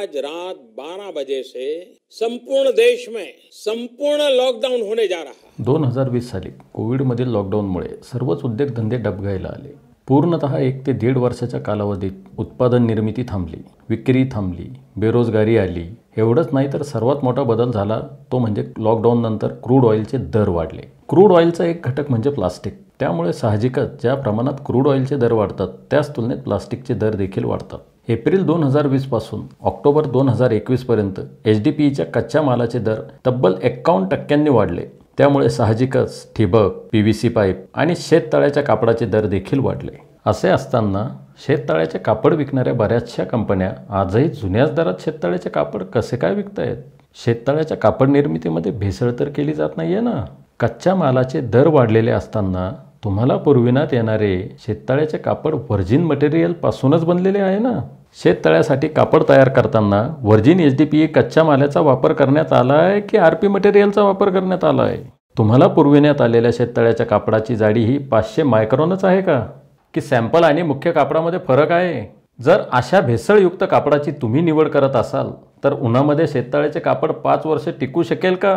आज रात 12 बजे से संपूर्ण देश में संपूर्ण लॉकडाऊन होने जा रहा दोन हजार वीस साली कोविडमधील लॉकडाऊनमुळे सर्वच उद्योगधंदे डबघायला आले पूर्णतः एक ते दीड वर्षाच्या कालावधीत उत्पादन निर्मिती थांबली विक्री थांबली बेरोजगारी आली एवढंच नाही तर सर्वात मोठा बदल झाला तो म्हणजे लॉकडाऊन नंतर क्रूड ऑइलचे दर वाढले क्रूड ऑइलचा एक घटक म्हणजे प्लास्टिक त्यामुळे साहजिकच ज्या प्रमाणात क्रूड ऑइलचे दर वाढतात त्याच तुलनेत प्लास्टिकचे दर देखील वाढतात एप्रिल दोन हजार वीसपासून ऑक्टोबर दोन हजार एकवीसपर्यंत एच डी पी ईच्या कच्च्या मालाचे दर तब्बल एक्कावन्न टक्क्यांनी वाढले त्यामुळे साहजिकच ठिबक पी व्ही सी पाईप आणि शेततळ्याच्या कापडाचे दर देखील वाढले असे असताना शेततळ्याचे कापड विकणाऱ्या बऱ्याचशा कंपन्या आजही जुन्याच दरात शेततळ्याचे कापड कसे काय विकतायत शेततळ्याच्या कापड निर्मितीमध्ये भेसळ तर केली जात नाही आहे ना कच्च्या मालाचे दर वाढलेले असताना तुम्हाला पुरविण्यात येणारे शेततळ्याचे कापड व्हर्जिन मटेरियलपासूनच बनलेले आहे ना शेततळ्यासाठी कापड तयार करताना virgin H D P E कच्च्या मालाचा वापर करण्यात आला आहे की आर पी मटेरियलचा वापर करण्यात आला आहे तुम्हाला पुरविण्यात आलेल्या शेततळ्याच्या कापडाची जाडी ही पाचशे मायक्रॉनच आहे का की सॅम्पल आणि मुख्य कापडामध्ये फरक आहे जर अशा भेसळयुक्त कापडाची तुम्ही निवड करत असाल तर उन्हामध्ये शेततळ्याचे कापड पाच वर्षे टिकू शकेल का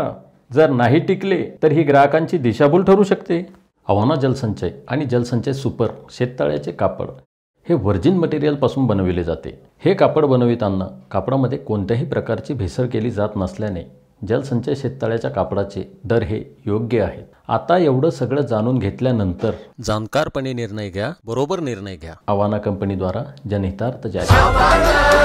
जर नाही टिकले तर ही ग्राहकांची दिशाभूल ठरू शकते आव्हाना जलसंचय आणि जलसंचय सुपर शेततळ्याचे कापड हे व्हर्जिन मटेरियलपासून बनविले जाते हे कापड बनविताना कापडामध्ये कोणत्याही प्रकारची भेसर केली जात नसल्याने जलसंचय शेततळ्याच्या कापडाचे दर हे योग्य आहेत आता एवढं सगळं जाणून घेतल्यानंतर जाणकारपणे निर्णय घ्या बरोबर निर्णय घ्या आव्हाना कंपनीद्वारा जनहितार्थ जाहीर